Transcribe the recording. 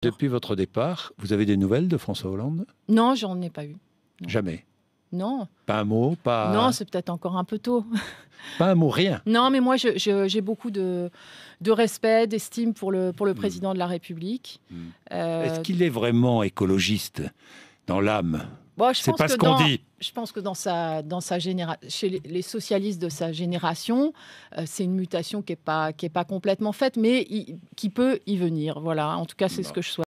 Depuis votre départ, vous avez des nouvelles de François Hollande Non, j'en ai pas eu. Jamais. Non. Pas un mot, pas. Non, c'est peut-être encore un peu tôt. Pas un mot, rien. Non, mais moi, j'ai beaucoup de, respect, d'estime pour le, pour le hmm. président de la République. Hmm. Euh, Est-ce qu'il est vraiment écologiste dans l'âme c'est pas ce qu'on dit. Je pense que dans sa, dans sa chez les, socialistes de sa génération, euh, c'est une mutation qui n'est pas, pas complètement faite, mais qui peut y venir. Voilà, en tout cas, c'est ce que je souhaite.